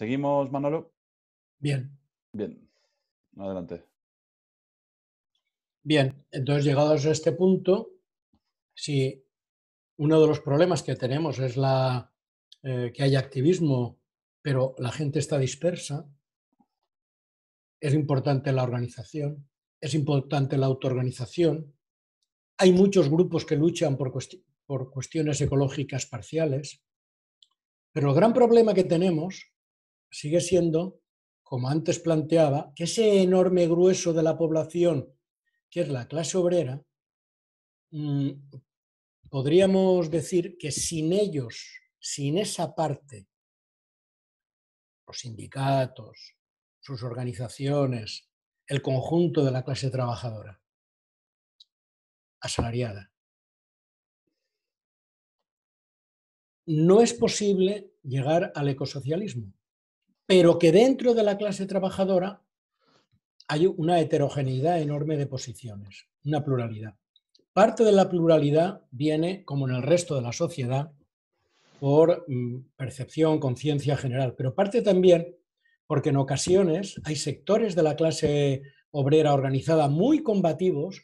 ¿Seguimos, Manolo? Bien. Bien. Adelante. Bien, entonces llegados a este punto, si uno de los problemas que tenemos es la, eh, que hay activismo, pero la gente está dispersa, es importante la organización, es importante la autoorganización. Hay muchos grupos que luchan por, por cuestiones ecológicas parciales, pero el gran problema que tenemos sigue siendo, como antes planteaba, que ese enorme grueso de la población, que es la clase obrera, mm, podríamos decir que sin ellos, sin esa parte, los sindicatos, sus organizaciones, el conjunto de la clase trabajadora, asalariada. No es posible llegar al ecosocialismo pero que dentro de la clase trabajadora hay una heterogeneidad enorme de posiciones, una pluralidad. Parte de la pluralidad viene, como en el resto de la sociedad, por mm, percepción, conciencia general, pero parte también porque en ocasiones hay sectores de la clase obrera organizada muy combativos,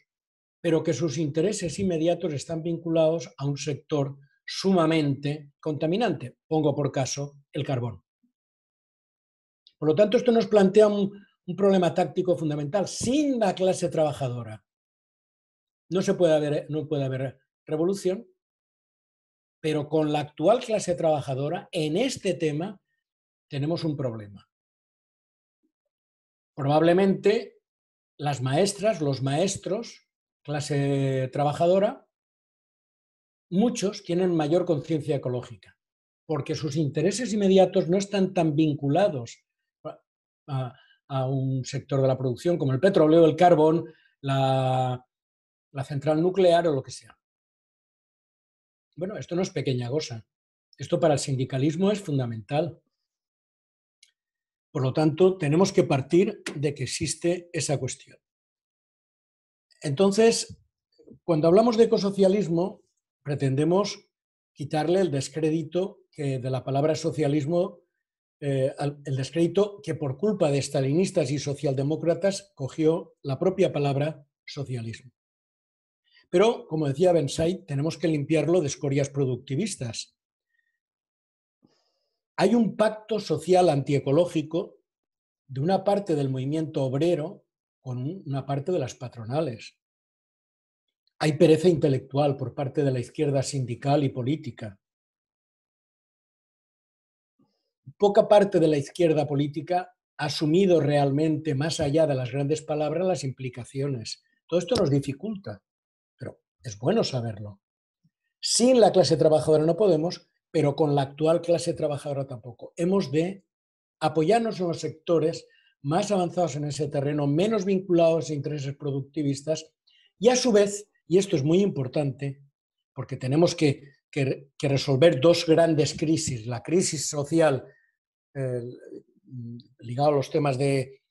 pero que sus intereses inmediatos están vinculados a un sector sumamente contaminante. Pongo por caso el carbón. Por lo tanto, esto nos plantea un, problema táctico fundamental. Sin la clase trabajadora no, se puede haber, no puede haber revolución, pero con la actual clase trabajadora, en este tema, tenemos un problema. Probablemente las maestras, los maestros, clase trabajadora, muchos tienen mayor conciencia ecológica, porque sus intereses inmediatos no están tan vinculados a, un sector de la producción como el petróleo, el carbón, la, la central nuclear o lo que sea. Bueno, esto no es pequeña cosa. Esto para el sindicalismo es fundamental. Por lo tanto, tenemos que partir de que existe esa cuestión. Entonces, cuando hablamos de ecosocialismo, pretendemos quitarle el descrédito que de la palabra socialismo eh, el descrédito que por culpa de estalinistas y socialdemócratas cogió la propia palabra socialismo. Pero, como decía Ben tenemos que limpiarlo de escorias productivistas. Hay un pacto social antiecológico de una parte del movimiento obrero con una parte de las patronales. Hay pereza intelectual por parte de la izquierda sindical y política poca parte de la izquierda política ha asumido realmente, más allá de las grandes palabras, las implicaciones. Todo esto nos dificulta, pero es bueno saberlo. Sin la clase trabajadora no podemos, pero con la actual clase trabajadora tampoco. Hemos de apoyarnos en los sectores más avanzados en ese terreno, menos vinculados a intereses productivistas y a su vez, y esto es muy importante, porque tenemos que, que resolver dos grandes crisis, la crisis social Mm, ligado a los temas de,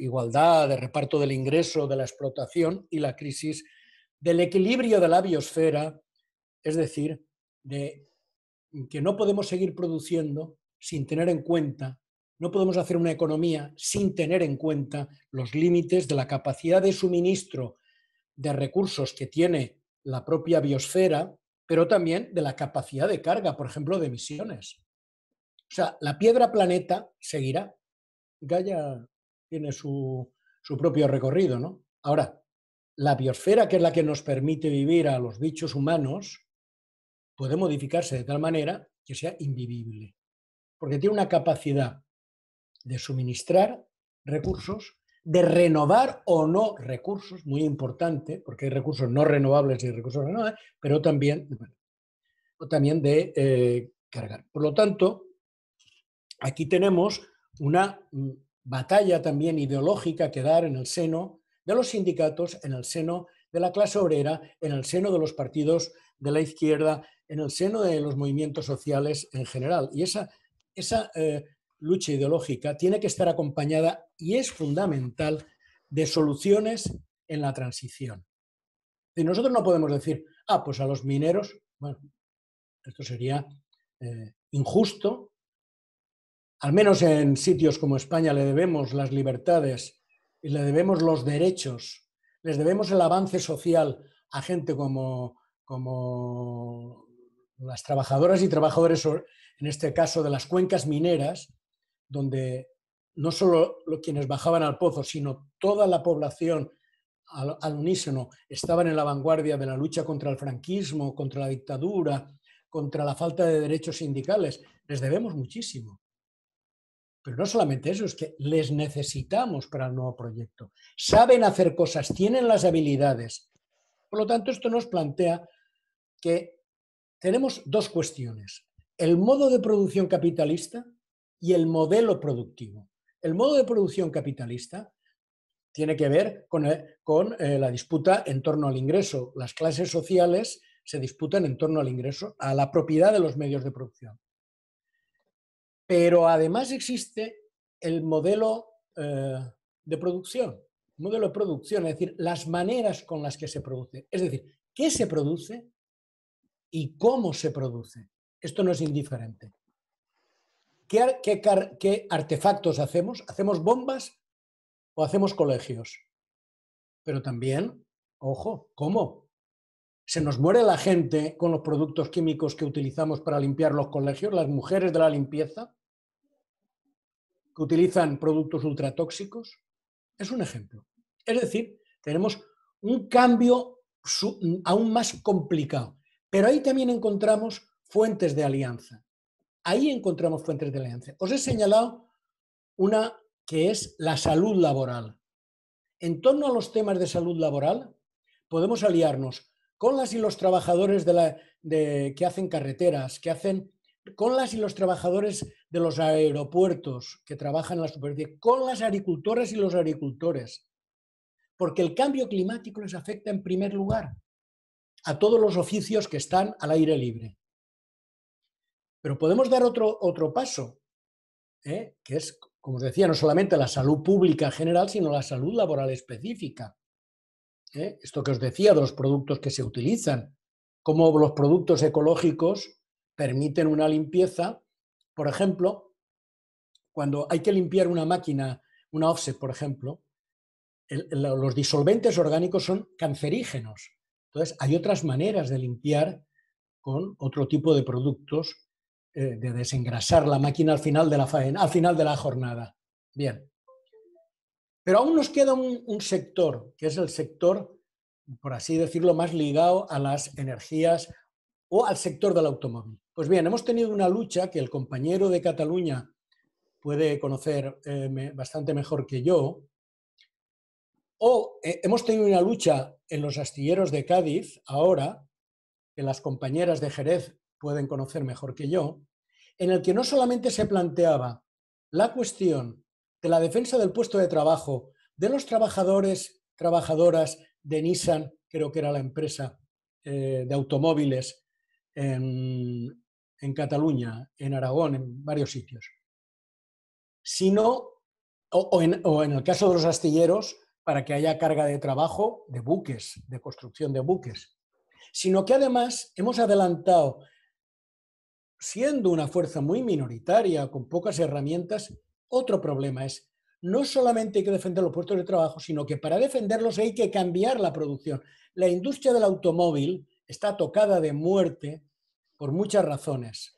igualdad, de reparto del ingreso, de la explotación y la crisis, del equilibrio de la biosfera, es decir, de que no podemos seguir produciendo sin tener en cuenta, no podemos hacer una economía sin tener en cuenta los límites de la capacidad de suministro de recursos que tiene la propia biosfera, pero también de la capacidad de carga, por ejemplo, de emisiones. O sea, la piedra planeta seguirá. Gaia tiene su, propio recorrido, ¿no? Ahora, la biosfera, que es la que nos permite vivir a los bichos humanos, puede modificarse de tal manera que sea invivible, porque tiene una capacidad de suministrar recursos, de renovar o no recursos, muy importante, porque hay recursos no renovables y recursos renovables, pero también, o también de eh, cargar. Por lo tanto, aquí tenemos una mm, batalla también ideológica que dar en el seno de los sindicatos, en el seno de la clase obrera, en el seno de los partidos de la izquierda, en el seno de los movimientos sociales en general. Y esa, esa eh, lucha ideológica tiene que estar acompañada, y es fundamental, de soluciones en la transición. Y nosotros no podemos decir, ah, pues a los mineros, bueno, esto sería eh, injusto al menos en sitios como España, le debemos las libertades y le debemos los derechos, les debemos el avance social a gente como, como las trabajadoras y trabajadores, en este caso de las cuencas mineras, donde no solo quienes bajaban al pozo, sino toda la población al, al unísono estaban en la vanguardia de la lucha contra el franquismo, contra la dictadura, contra la falta de derechos sindicales. Les debemos muchísimo. Pero no solamente eso, es que les necesitamos para el nuevo proyecto. Saben hacer cosas, tienen las habilidades. Por lo tanto, esto nos plantea que tenemos dos cuestiones, el modo de producción capitalista y el modelo productivo. El modo de producción capitalista tiene que ver con, eh, eh, la disputa en torno al ingreso. Las clases sociales se disputan en torno al ingreso, a la propiedad de los medios de producción. Pero además existe el modelo eh, de producción, modelo de producción, es decir, las maneras con las que se produce. Es decir, qué se produce y cómo se produce. Esto no es indiferente. ¿Qué, qué artefactos hacemos? ¿Hacemos bombas o hacemos colegios? Pero también, ojo, ¿cómo? Se nos muere la gente con los productos químicos que utilizamos para limpiar los colegios, las mujeres de la limpieza, que utilizan productos ultratóxicos. Es un ejemplo. Es decir, tenemos un cambio aún más complicado. Pero ahí también encontramos fuentes de alianza. Ahí encontramos fuentes de alianza. Os he señalado una que es la salud laboral. En torno a los temas de salud laboral, podemos aliarnos con las y los trabajadores de la, que hacen carreteras, que hacen con las y los trabajadores de los aeropuertos que trabajan en la superficie, con las agricultoras y los agricultores, porque el cambio climático les afecta en primer lugar a todos los oficios que están al aire libre. Pero podemos dar otro, paso, ¿eh? que es, como os decía, no solamente la salud pública general, sino la salud laboral específica. ¿eh? esto que os decía de los productos que se utilizan, cómo los productos ecológicos permiten una limpieza. Por ejemplo, cuando hay que limpiar una máquina, una offset, por ejemplo, los disolventes orgánicos son cancerígenos. Entonces, hay otras maneras de limpiar con otro tipo de productos, eh, de desengrasar la máquina al final de la al final de la jornada. Bien. Pero aún nos queda un, sector, que es el sector, por así decirlo, más ligado a las energías o al sector del automóvil. Pues bien, hemos tenido una lucha que el compañero de Cataluña puede conocer eh, bastante mejor que yo, o eh, hemos tenido una lucha en los astilleros de Cádiz ahora, que las compañeras de Jerez pueden conocer mejor que yo, en el que no solamente se planteaba la cuestión de la defensa del puesto de trabajo, de los trabajadores, trabajadoras de Nissan, creo que era la empresa eh, de automóviles en, Cataluña, en Aragón, en varios sitios. Sino, o, en, o en el caso de los astilleros, para que haya carga de trabajo de buques, de construcción de buques, sino que además hemos adelantado, siendo una fuerza muy minoritaria, con pocas herramientas, otro problema es, no solamente hay que defender los puestos de trabajo, sino que para defenderlos hay que cambiar la producción. La industria del automóvil está tocada de muerte por muchas razones.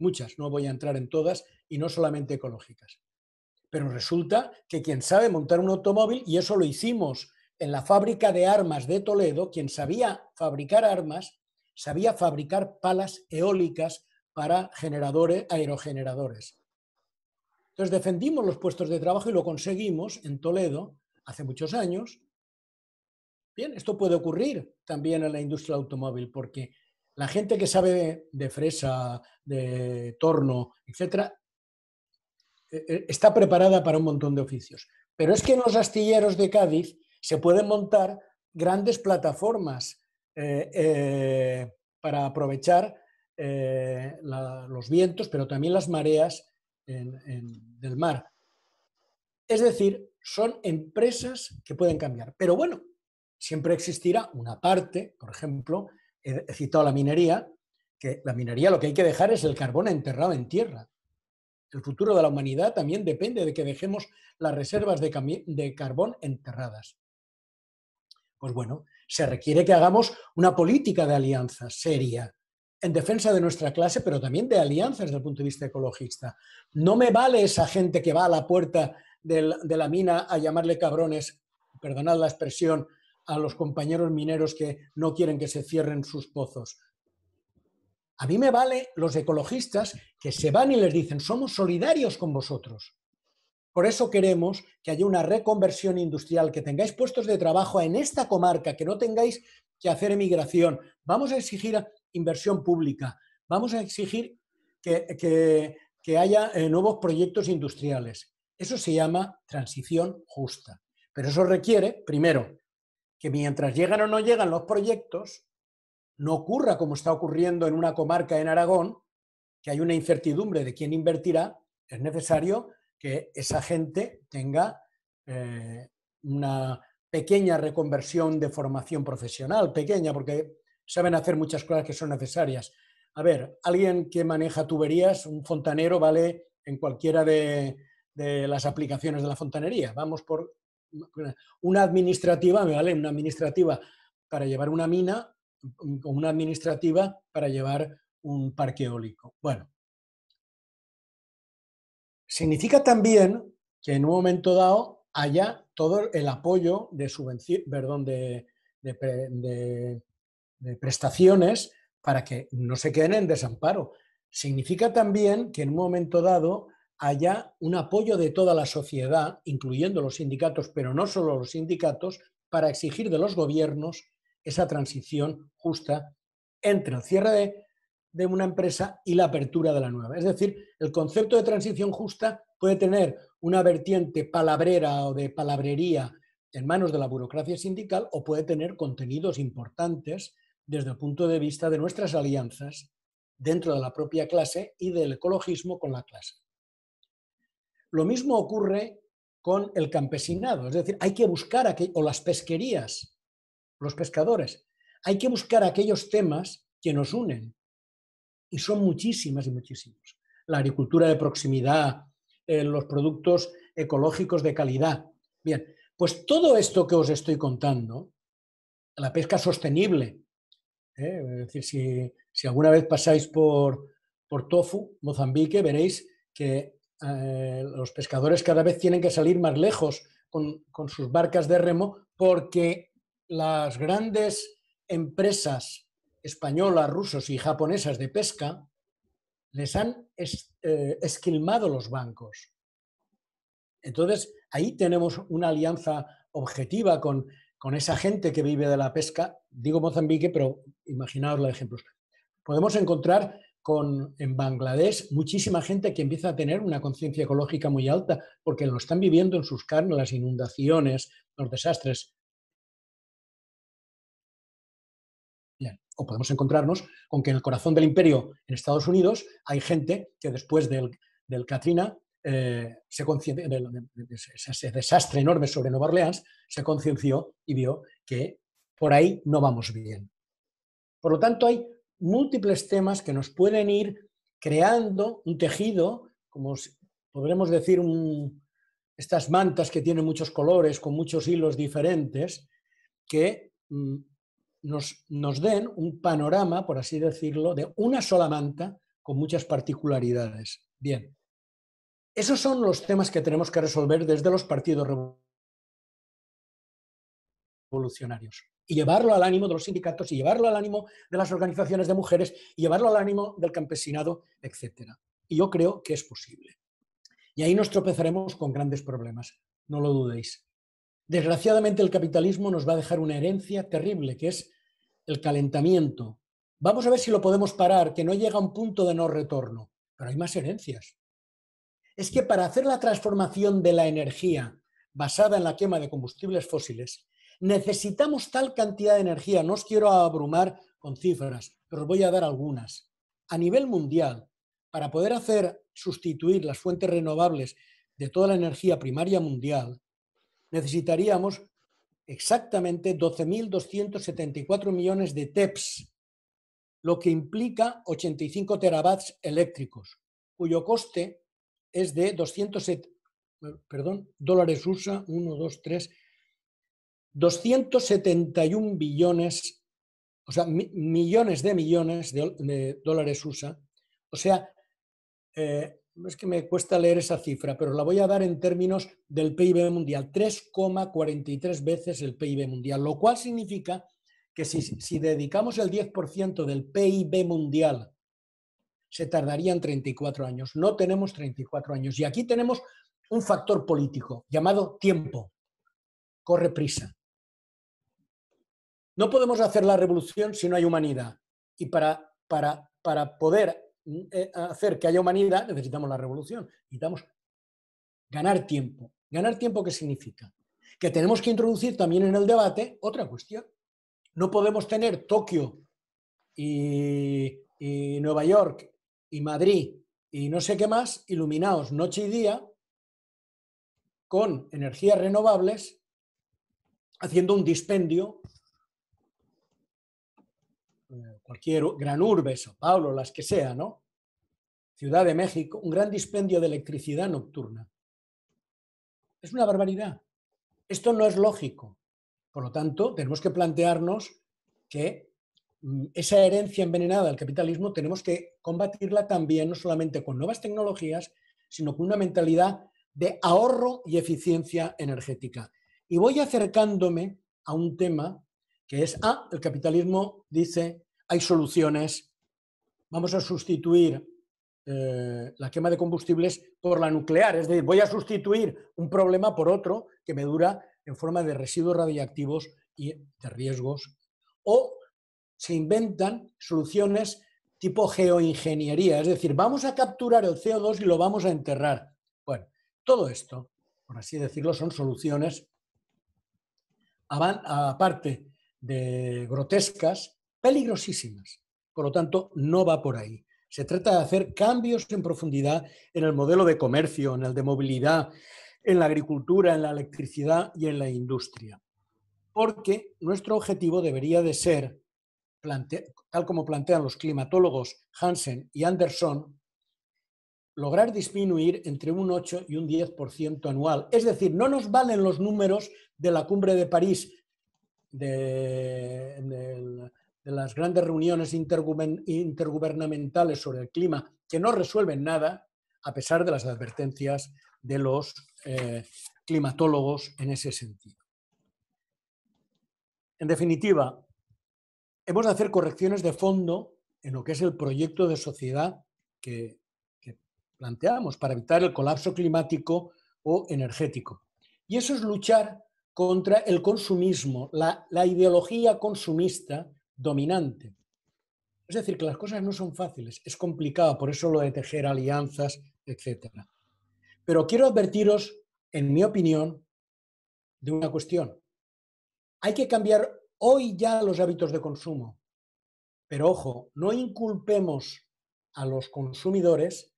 Muchas, no voy a entrar en todas, y no solamente ecológicas. Pero resulta que quien sabe montar un automóvil, y eso lo hicimos en la fábrica de armas de Toledo, quien sabía fabricar armas, sabía fabricar palas eólicas para generadores, aerogeneradores. Entonces defendimos los puestos de trabajo y lo conseguimos en Toledo hace muchos años. Bien, esto puede ocurrir también en la industria automóvil porque la gente que sabe de, fresa, de torno, etcétera, e, e, está preparada para un montón de oficios. Pero es que en los astilleros de Cádiz se pueden montar grandes plataformas eh, eh, para aprovechar eh, los vientos, pero también las mareas del mar. Es decir, son empresas que pueden cambiar. Pero bueno, siempre existirá una parte, por ejemplo, he citado la minería, que la minería lo que hay que dejar es el carbón enterrado en tierra. El futuro de la humanidad también depende de que dejemos las reservas de, de carbón enterradas. Pues bueno, se requiere que hagamos una política de alianza seria, en defensa de nuestra clase, pero también de alianzas desde el punto de vista ecologista. No me vale esa gente que va a la puerta de la mina a llamarle cabrones, perdonad la expresión, a los compañeros mineros que no quieren que se cierren sus pozos. A mí me vale los ecologistas que se van y les dicen, somos solidarios con vosotros. Por eso queremos que haya una reconversión industrial, que tengáis puestos de trabajo en esta comarca, que no tengáis que hacer emigración. Vamos a exigir inversión pública, vamos a exigir que, haya eh, nuevos proyectos industriales. Eso se llama transición justa. Pero eso requiere, primero, que mientras llegan o no llegan los proyectos, no ocurra como está ocurriendo en una comarca en Aragón, que hay una incertidumbre de quién invertirá, es necesario que esa gente tenga eh, una pequeña reconversión de formación profesional, pequeña, porque saben hacer muchas cosas que son necesarias. A ver, alguien que maneja tuberías, un fontanero, vale en cualquiera de, las aplicaciones de la fontanería. Vamos por una administrativa, me vale una administrativa para llevar una mina o una administrativa para llevar un parque eólico. Bueno, significa también que en un momento dado haya todo el apoyo de, perdón, de de prestaciones para que no se queden en desamparo. Significa también que en un momento dado haya un apoyo de toda la sociedad, incluyendo los sindicatos, pero no solo los sindicatos, para exigir de los gobiernos esa transición justa entre el cierre de, una empresa y la apertura de la nueva. Es decir, el concepto de transición justa puede tener una vertiente palabrera o de palabrería en manos de la burocracia sindical o puede tener contenidos importantes desde el punto de vista de nuestras alianzas dentro de la propia clase y del ecologismo con la clase. Lo mismo ocurre con el campesinado, es decir, hay que buscar, o las pesquerías, los pescadores, hay que buscar aquellos temas que nos unen, y son muchísimas y muchísimos. La agricultura de proximidad, eh, los productos ecológicos de calidad. Bien, pues todo esto que os estoy contando, la pesca sostenible, ¿eh? decir, si, alguna vez pasáis por, Tofu, Mozambique, veréis que eh, los pescadores cada vez tienen que salir más lejos con, sus barcas de remo porque las grandes empresas españolas, rusas y japonesas de pesca les han eh, esquilmado los bancos. Entonces, ahí tenemos una alianza objetiva con con esa gente que vive de la pesca, digo Mozambique, pero imaginaos los ejemplos. Podemos encontrar con, en Bangladesh muchísima gente que empieza a tener una conciencia ecológica muy alta porque lo están viviendo en sus carnes, las inundaciones, los desastres. O podemos encontrarnos con que en el corazón del imperio, en Estados Unidos, hay gente que después del, del Katrina eh, se ese desastre enorme sobre Nueva Orleans, se concienció y vio que por ahí no vamos bien. Por lo tanto, hay múltiples temas que nos pueden ir creando un tejido, como podremos decir, estas mantas que tienen muchos colores, con muchos hilos diferentes, que mm, nos, nos den un panorama, por así decirlo, de una sola manta con muchas particularidades. Bien, esos son los temas que tenemos que resolver desde los partidos revolucionarios y llevarlo al ánimo de los sindicatos y llevarlo al ánimo de las organizaciones de mujeres y llevarlo al ánimo del campesinado, etc. Y yo creo que es posible. Y ahí nos tropezaremos con grandes problemas, no lo dudéis. Desgraciadamente el capitalismo nos va a dejar una herencia terrible, que es el calentamiento. Vamos a ver si lo podemos parar, que no llega a un punto de no retorno, pero hay más herencias es que para hacer la transformación de la energía basada en la quema de combustibles fósiles, necesitamos tal cantidad de energía. No os quiero abrumar con cifras, pero os voy a dar algunas. A nivel mundial, para poder hacer sustituir las fuentes renovables de toda la energía primaria mundial, necesitaríamos exactamente 12.274 millones de TEPs, lo que implica 85 teravats eléctricos, cuyo coste es de 207, perdón, dólares USA, 1, 2, 3, 271 billones, o sea, millones de millones de, dólares USA. O sea, eh, es que me cuesta leer esa cifra, pero la voy a dar en términos del PIB mundial, 3,43 veces el PIB mundial, lo cual significa que si, si dedicamos el 10% del PIB mundial se tardarían 34 años. No tenemos 34 años. Y aquí tenemos un factor político llamado tiempo. Corre prisa. No podemos hacer la revolución si no hay humanidad. Y para, para, para poder eh, hacer que haya humanidad necesitamos la revolución. Necesitamos ganar tiempo. ¿Ganar tiempo qué significa? Que tenemos que introducir también en el debate otra cuestión. No podemos tener Tokio y, y Nueva York y Madrid y no sé qué más, iluminados noche y día con energías renovables, haciendo un dispendio. Eh, cualquier gran urbe, Sao Paulo, las que sea, ¿no? Ciudad de México, un gran dispendio de electricidad nocturna. Es una barbaridad. Esto no es lógico. Por lo tanto, tenemos que plantearnos que Mm, esa herencia envenenada del capitalismo tenemos que combatirla también, no solamente con nuevas tecnologías, sino con una mentalidad de ahorro y eficiencia energética. Y voy acercándome a un tema que es, ah, el capitalismo dice, hay soluciones, vamos a sustituir eh, la quema de combustibles por la nuclear, es decir, voy a sustituir un problema por otro que me dura en forma de residuos radiactivos y de riesgos, o se inventan soluciones tipo geoingeniería, es decir, vamos a capturar el CO2 y lo vamos a enterrar. Bueno, todo esto, por así decirlo, son soluciones, aparte de grotescas, peligrosísimas. Por lo tanto, no va por ahí. Se trata de hacer cambios en profundidad en el modelo de comercio, en el de movilidad, en la agricultura, en la electricidad y en la industria. Porque nuestro objetivo debería de ser tal como plantean los climatólogos Hansen y Anderson, lograr disminuir entre un 8 y un 10% anual. Es decir, no nos valen los números de la cumbre de París, de, las grandes reuniones intergubernamentales sobre el clima, que no resuelven nada, a pesar de las advertencias de los eh, climatólogos en ese sentido. En definitiva, hemos de hacer correcciones de fondo en lo que es el proyecto de sociedad que, planteamos para evitar el colapso climático o energético. Y eso es luchar contra el consumismo, la, la, ideología consumista dominante. Es decir, que las cosas no son fáciles, es complicado, por eso lo de tejer alianzas, etc. Pero quiero advertiros, en mi opinión, de una cuestión. Hay que cambiar hoy ya los hábitos de consumo. Pero ojo, no inculpemos a los consumidores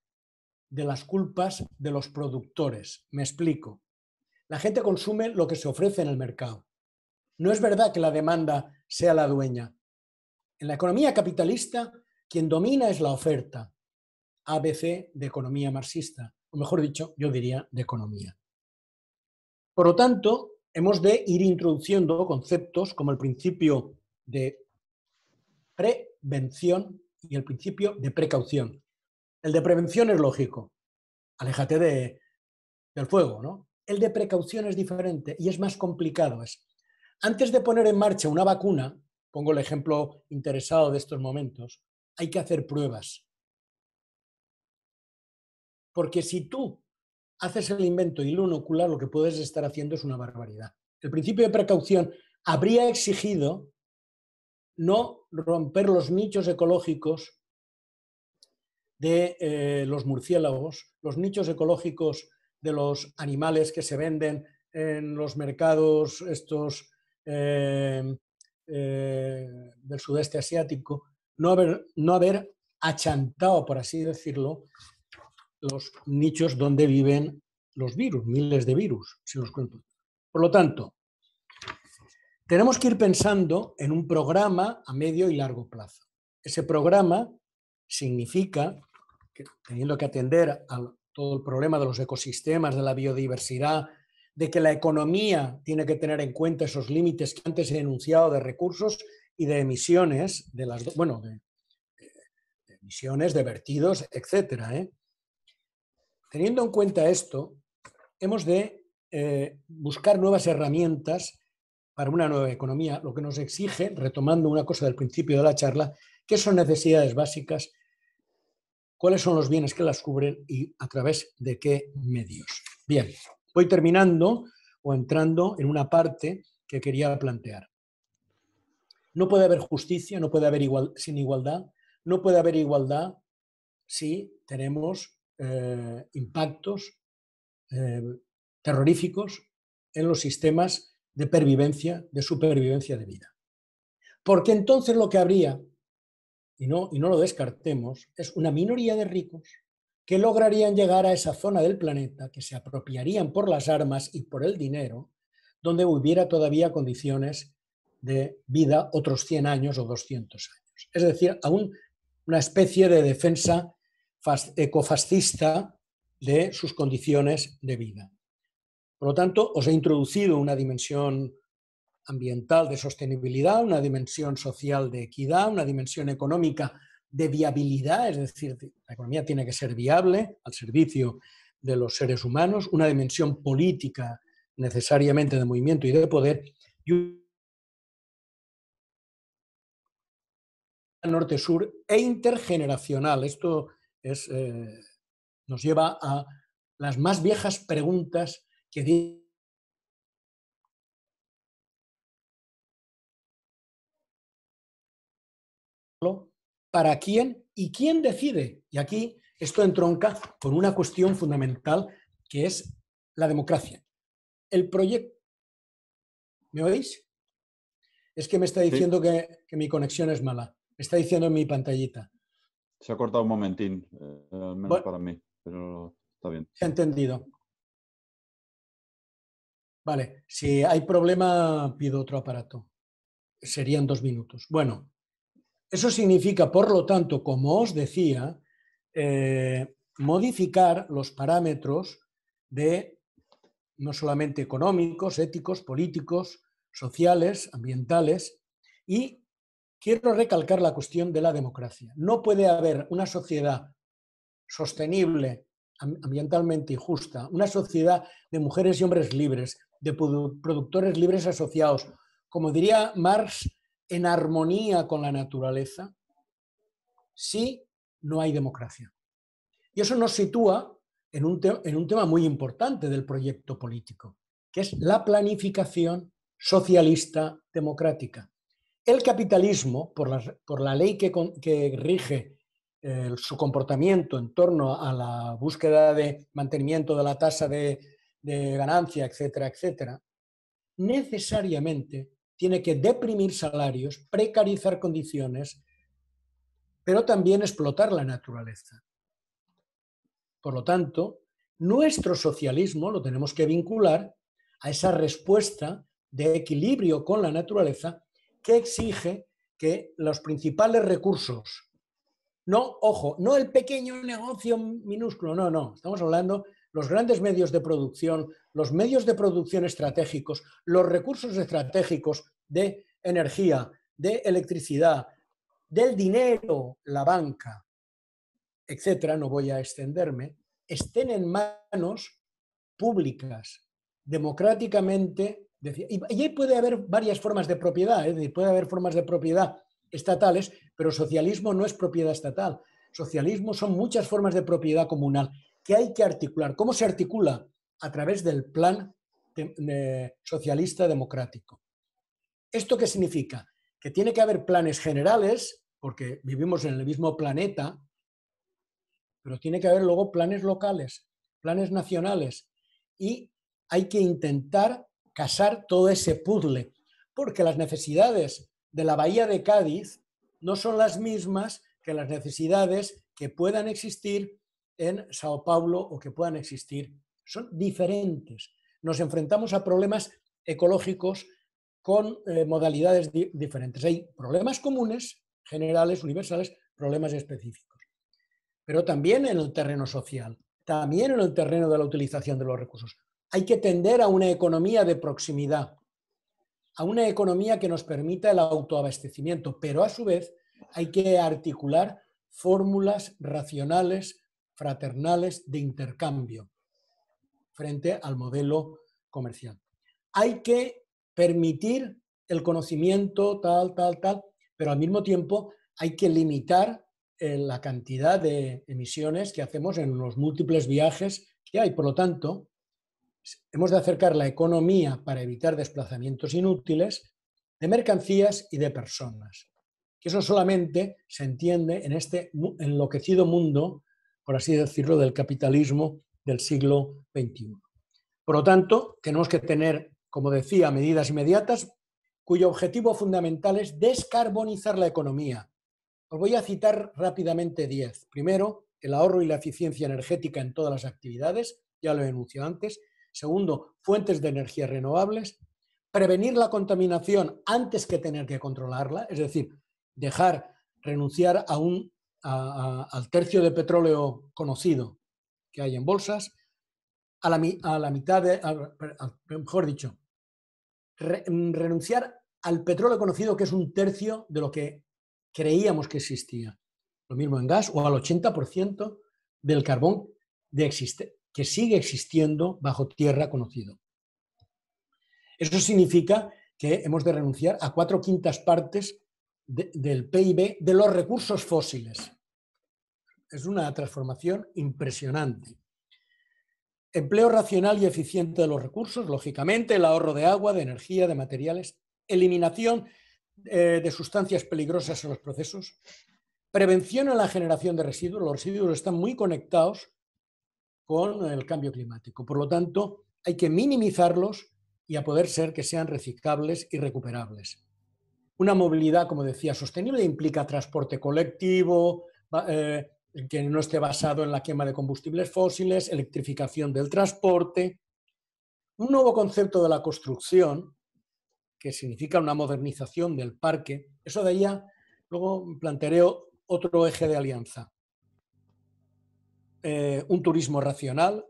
de las culpas de los productores. Me explico. La gente consume lo que se ofrece en el mercado. No es verdad que la demanda sea la dueña. En la economía capitalista, quien domina es la oferta. ABC de economía marxista, o mejor dicho, yo diría de economía. Por lo tanto, hemos de ir introduciendo conceptos como el principio de prevención y el principio de precaución. El de prevención es lógico, aléjate de, del fuego, ¿no? El de precaución es diferente y es más complicado. antes de poner en marcha una vacuna, pongo el ejemplo interesado de estos momentos, hay que hacer pruebas. Porque si tú haces el invento y lo inocula, lo que puedes estar haciendo es una barbaridad. El principio de precaución habría exigido no romper los nichos ecológicos de eh, los murciélagos, los nichos ecológicos de los animales que se venden en los mercados estos em, eh, del sudeste asiático, no haber, no haber achantado, por así decirlo, los nichos donde viven los virus, miles de virus, si os cuento. Por lo tanto, tenemos que ir pensando en un programa a medio y largo plazo. Ese programa significa que teniendo que atender a todo el problema de los ecosistemas, de la biodiversidad, de que la economía tiene que tener en cuenta esos límites que antes he enunciado de recursos y de emisiones, de las, bueno, de, emisiones, de vertidos, etc. Teniendo en cuenta esto, hemos de eh, buscar nuevas herramientas para una nueva economía, lo que nos exige, retomando una cosa del principio de la charla, qué son necesidades básicas, cuáles son los bienes que las cubren y a través de qué medios. Bien, voy terminando o entrando en una parte que quería plantear. No puede haber justicia, no puede haber sin igualdad, no puede haber igualdad si tenemos eh, impactos eh, terroríficos en los sistemas de de supervivencia de vida. Porque entonces lo que habría, y no, y no lo descartemos, es una minoría de ricos que lograrían llegar a esa zona del planeta, que se apropiarían por las armas y por el dinero, donde hubiera todavía condiciones de vida otros 100 años o 200 años. Es decir, aún una especie de defensa ecofascista de sus condiciones de vida. Por lo tanto, os he introducido una dimensión ambiental de sostenibilidad, una dimensión social de equidad, una dimensión económica de viabilidad, es decir, la economía tiene que ser viable al servicio de los seres humanos, una dimensión política necesariamente de movimiento y de poder, y norte-sur e intergeneracional. Esto es, eh, nos lleva a las más viejas preguntas que di para quién y quién decide. Y aquí esto entronca con una cuestión fundamental que es la democracia. El proyecto... ¿Me oís? Es que me está diciendo que, que mi conexión es mala. Me está diciendo en mi pantallita. Se ha cortado un momentín, eh, al menos para mí, pero está bien. He entendido. Vale, si hay problema, pido otro aparato. Serían dos minutos. Bueno, eso significa, por lo tanto, como os decía, eh, modificar los parámetros de no solamente económicos, éticos, políticos, sociales, ambientales y quiero recalcar la cuestión de la democracia. No puede haber una sociedad sostenible ambientalmente injusta, justa, una sociedad de mujeres y hombres libres, de productores libres asociados, como diría Marx, en armonía con la naturaleza, si no hay democracia. Y eso nos sitúa en un tema muy importante del proyecto político, que es la planificación socialista democrática. El capitalismo, por la, ley que, rige eh, su comportamiento en torno a la búsqueda de mantenimiento de la tasa de, de ganancia, etcétera, etcétera, necesariamente tiene que deprimir salarios, precarizar condiciones, pero también explotar la naturaleza. Por lo tanto, nuestro socialismo lo tenemos que vincular a esa respuesta de equilibrio con la naturaleza que exige que los principales recursos, no, ojo, no el pequeño negocio minúsculo, no, no, estamos hablando los grandes medios de producción, los medios de producción estratégicos, los recursos estratégicos de energía, de electricidad, del dinero, la banca, etcétera, no voy a extenderme, estén en manos públicas, democráticamente y, ahí puede haber varias formas de propiedad, ¿eh? puede haber formas de propiedad estatales, pero socialismo no es propiedad estatal. Socialismo son muchas formas de propiedad comunal que hay que articular. ¿Cómo se articula? A través del plan socialista democrático. ¿Esto qué significa? Que tiene que haber planes generales, porque vivimos en el mismo planeta, pero tiene que haber luego planes locales, planes nacionales, y hay que intentar casar todo ese puzzle, porque las necesidades de la bahía de Cádiz no son las mismas que las necesidades que puedan existir en Sao Paulo o que puedan existir. Son diferentes. Nos enfrentamos a problemas ecológicos con eh, modalidades diferentes. Hay problemas comunes, generales, universales, problemas específicos. Pero también en el terreno social, también en el terreno de la utilización de los recursos hay que tender a una economía de proximidad, a una economía que nos permita el autoabastecimiento, pero a su vez hay que articular fórmulas racionales, fraternales de intercambio frente al modelo comercial. Hay que permitir el conocimiento tal, tal, tal, pero al mismo tiempo hay que limitar eh, la cantidad de emisiones que hacemos en los múltiples viajes que hay. Por lo tanto, hemos de acercar la economía para evitar desplazamientos inútiles de mercancías y de personas. Que eso solamente se entiende en este enloquecido mundo, por así decirlo, del capitalismo del siglo XXI. Por lo tanto, tenemos que tener, como decía, medidas inmediatas cuyo objetivo fundamental es descarbonizar la economía. Os voy a citar rápidamente 10. Primero, el ahorro y la eficiencia energética en todas las actividades, ya lo he anunciado antes. Segundo, fuentes de energías renovables. Prevenir la contaminación antes que tener que controlarla, es decir, dejar, renunciar a un, al tercio de petróleo conocido que hay en bolsas, a la, mitad de, mejor dicho, renunciar al petróleo conocido que es un tercio de lo que creíamos que existía. Lo mismo en gas o al 80% del carbón de existe, que sigue existiendo bajo tierra conocido. Eso significa que hemos de renunciar a cuatro quintas partes del PIB de los recursos fósiles. Es una transformación impresionante. Empleo racional y eficiente de los recursos, lógicamente, el ahorro de agua, de energía, de materiales, eliminación eh, de sustancias peligrosas en los procesos, prevención en la generación de residuos. Los residuos están muy conectados con el cambio climático. Por lo tanto, hay que minimizarlos y a poder ser que sean reciclables y recuperables. Una movilidad, como decía, sostenible implica transporte colectivo, eh, que no esté basado en la quema de combustibles fósiles, electrificación del transporte. Un nuevo concepto de la construcción, que significa una modernización del parque, eso de ahí, luego plantearé otro eje de alianza. Eh, un turismo racional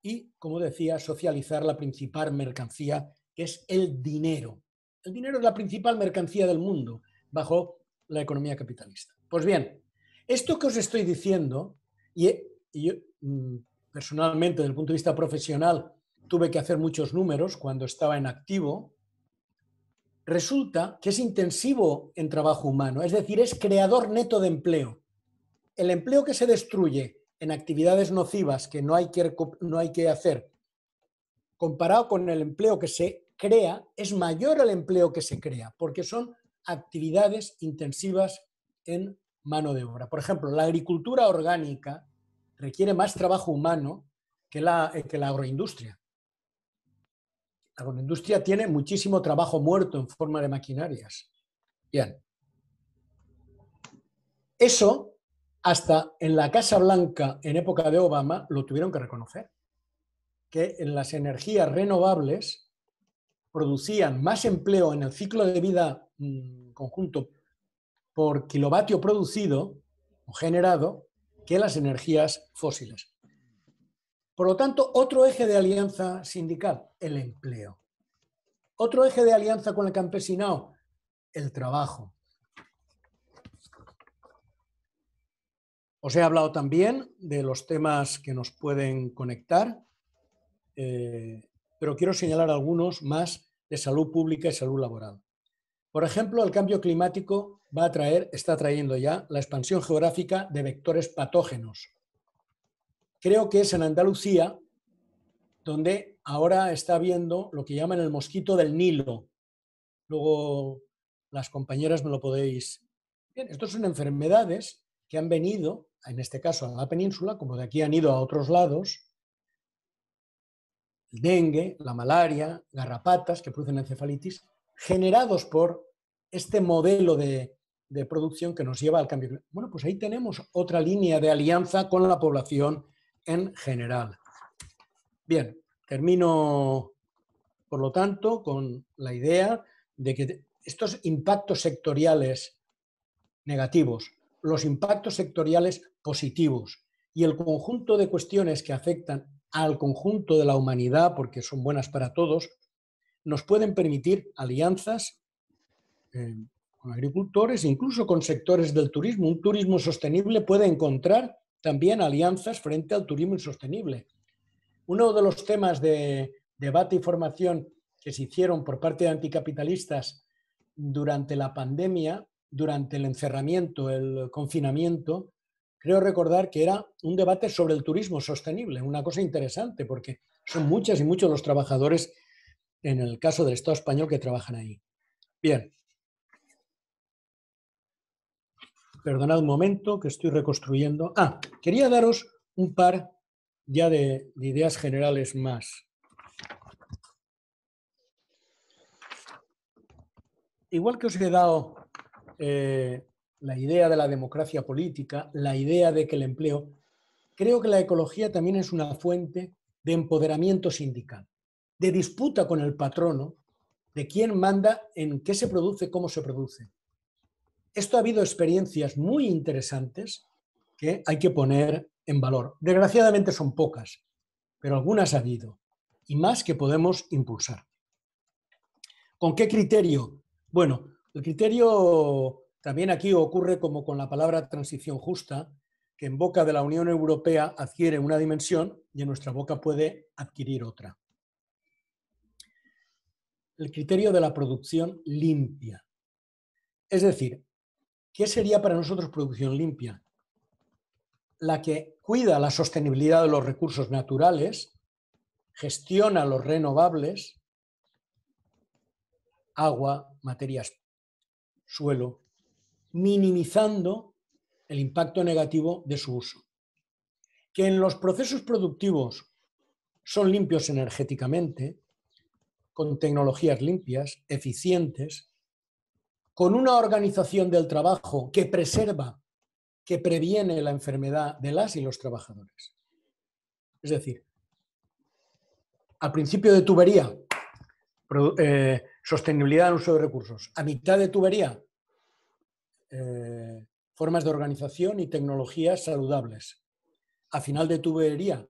y, como decía, socializar la principal mercancía, que es el dinero. El dinero es la principal mercancía del mundo bajo la economía capitalista. Pues bien, esto que os estoy diciendo, y, yo mm, personalmente desde el punto de vista profesional tuve que hacer muchos números cuando estaba en activo, resulta que es intensivo en trabajo humano, es decir, es creador neto de empleo el empleo que se destruye en actividades nocivas que no hay que, no hay que hacer, comparado con el empleo que se crea, es mayor el empleo que se crea, porque son actividades intensivas en mano de obra. Por ejemplo, la agricultura orgánica requiere más trabajo humano que la, eh, que la agroindustria. La agroindustria tiene muchísimo trabajo muerto en forma de maquinarias. Bien. Eso hasta en la Casa Blanca, en época de Obama, lo tuvieron que reconocer, que en las energías renovables producían más empleo en el ciclo de vida mm, conjunto por kilovatio producido o generado que las energías fósiles. Por lo tanto, otro eje de alianza sindical, el empleo. Otro eje de alianza con el campesinado, el trabajo. Os he hablado también de los temas que nos pueden conectar, eh, pero quiero señalar algunos más de salud pública y salud laboral. Por ejemplo, el cambio climático va a traer, está trayendo ya, la expansión geográfica de vectores patógenos. Creo que es en Andalucía donde ahora está habiendo lo que llaman el mosquito del Nilo. Luego las compañeras me lo podéis... Bien, son enfermedades que han venido, en este caso a la península, como de aquí han ido a otros lados, el dengue, la malaria, garrapatas que producen encefalitis, generados por este modelo de, de, producción que nos lleva al cambio climático. Bueno, pues ahí tenemos otra línea de alianza con la población en general. Bien, termino, por lo tanto, con la idea de que estos impactos sectoriales negativos los impactos sectoriales positivos y el conjunto de cuestiones que afectan al conjunto de la humanidad, porque son buenas para todos, nos pueden permitir alianzas eh, con agricultores, incluso con sectores del turismo. Un turismo sostenible puede encontrar también alianzas frente al turismo insostenible. Uno de los temas de debate y formación que se hicieron por parte de anticapitalistas durante la pandemia durante el encerramiento, el confinamiento, creo recordar que era un debate sobre el turismo sostenible, una cosa interesante, porque son muchas y muchos los trabajadores, en el caso del Estado español, que trabajan ahí. Bien. Perdonad un momento que estoy reconstruyendo. Ah, quería daros un par ya de, de ideas generales más. Igual que os he dado eh, la idea de la democracia política, la idea de que el empleo, creo que la ecología también es una fuente de empoderamiento sindical, de disputa con el patrono de quién manda en qué se produce, cómo se produce. Esto ha habido experiencias muy interesantes que hay que poner en valor. Desgraciadamente son pocas, pero algunas ha habido y más que podemos impulsar. ¿Con qué criterio? Bueno, el criterio también aquí ocurre como con la palabra transición justa, que en boca de la Unión Europea adquiere una dimensión y en nuestra boca puede adquirir otra. El criterio de la producción limpia. Es decir, ¿qué sería para nosotros producción limpia? La que cuida la sostenibilidad de los recursos naturales, gestiona los renovables, agua, materias suelo, minimizando el impacto negativo de su uso. Que en los procesos productivos son limpios energéticamente, con tecnologías limpias, eficientes, con una organización del trabajo que preserva, que previene la enfermedad de las y los trabajadores. Es decir, al principio de tubería, eh, sostenibilidad en uso de recursos. A mitad de tubería, eh, formas de organización y tecnologías saludables. A final de tubería,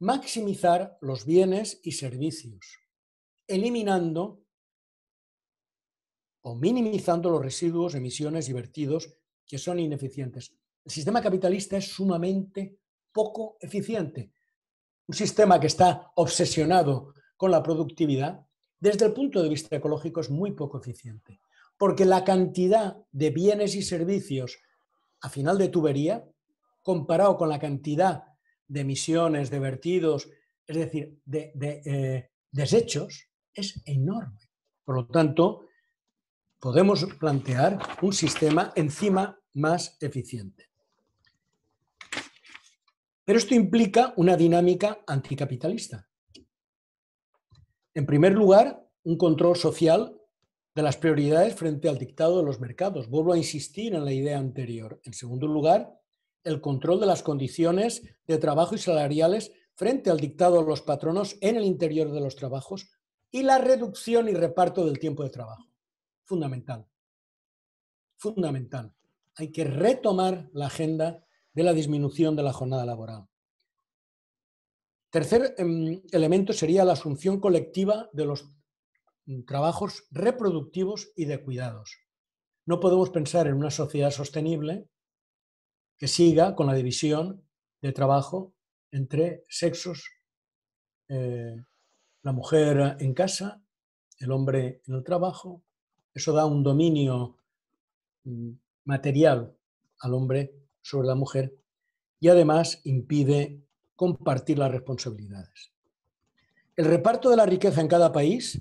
maximizar los bienes y servicios, eliminando o minimizando los residuos, emisiones y vertidos que son ineficientes. El sistema capitalista es sumamente poco eficiente. Un sistema que está obsesionado con la productividad desde el punto de vista ecológico es muy poco eficiente, porque la cantidad de bienes y servicios a final de tubería, comparado con la cantidad de emisiones, de vertidos, es decir, de, eh, desechos, es enorme. Por lo tanto, podemos plantear un sistema encima más eficiente. Pero esto implica una dinámica anticapitalista, en primer lugar, un control social de las prioridades frente al dictado de los mercados. Vuelvo a insistir en la idea anterior. En segundo lugar, el control de las condiciones de trabajo y salariales frente al dictado de los patronos en el interior de los trabajos y la reducción y reparto del tiempo de trabajo. Fundamental. Fundamental. Hay que retomar la agenda de la disminución de la jornada laboral. Tercer em, elemento sería la asunción colectiva de los trabajos reproductivos y de cuidados. No podemos pensar en una sociedad sostenible que siga con la división de trabajo entre sexos, eh, la mujer en casa, el hombre en el trabajo. Eso da un dominio mm, material al hombre sobre la mujer y además impide compartir las responsabilidades. El reparto de la riqueza en cada país,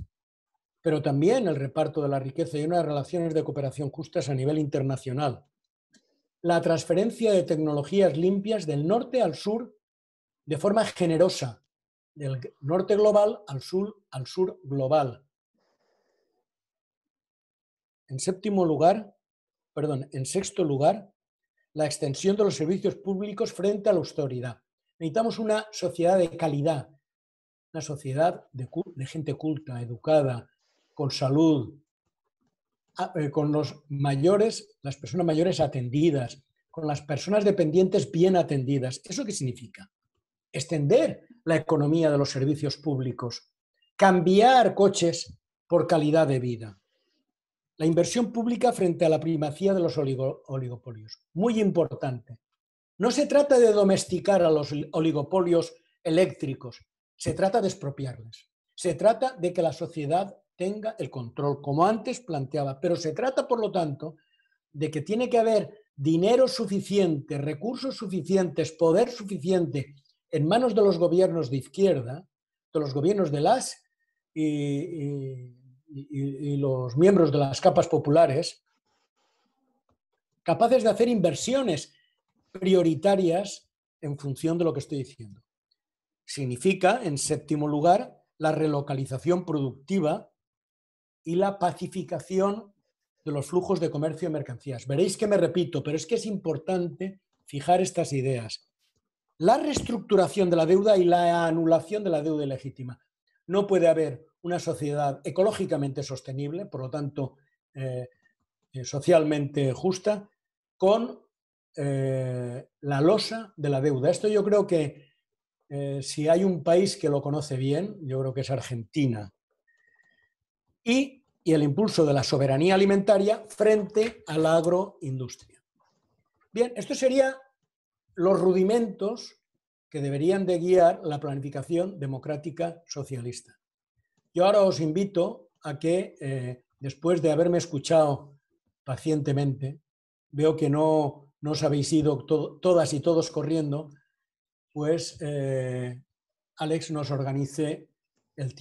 pero también el reparto de la riqueza y unas relaciones de cooperación justas a nivel internacional. La transferencia de tecnologías limpias del norte al sur de forma generosa, del norte global al sur, al sur global. En séptimo lugar, perdón, en sexto lugar, la extensión de los servicios públicos frente a la austeridad. Necesitamos una sociedad de calidad, una sociedad de, gente culta, educada, con salud, eh, con los mayores, las personas mayores atendidas, con las personas dependientes bien atendidas. ¿Eso qué significa? Extender la economía de los servicios públicos, cambiar coches por calidad de vida. La inversión pública frente a la primacía de los oligopolios, muy importante. No se trata de domesticar a los oligopolios eléctricos, se trata de expropiarles. Se trata de que la sociedad tenga el control, como antes planteaba, pero se trata, por lo tanto, de que tiene que haber dinero suficiente, recursos suficientes, poder suficiente en manos de los gobiernos de izquierda, de los gobiernos de las y, y, los miembros de las capas populares, capaces de hacer inversiones prioritarias en función de lo que estoy diciendo. Significa, en séptimo lugar, la relocalización productiva y la pacificación de los flujos de comercio y mercancías. Veréis que me repito, pero es que es importante fijar estas ideas. La reestructuración de la deuda y la anulación de la deuda ilegítima. No puede haber una sociedad ecológicamente sostenible, por lo tanto, eh, eh, socialmente justa, con eh, la losa de la deuda. Esto yo creo que eh, si hay un país que lo conoce bien, yo creo que es Argentina. Y, el impulso de la soberanía alimentaria frente a la agroindustria. Bien, esto sería los rudimentos que deberían de guiar la planificación democrática socialista. Yo ahora os invito a que, eh, después de haberme escuchado pacientemente, veo que no no habéis ido todas y todos corriendo, pues eh, Alex nos organice el tiempo.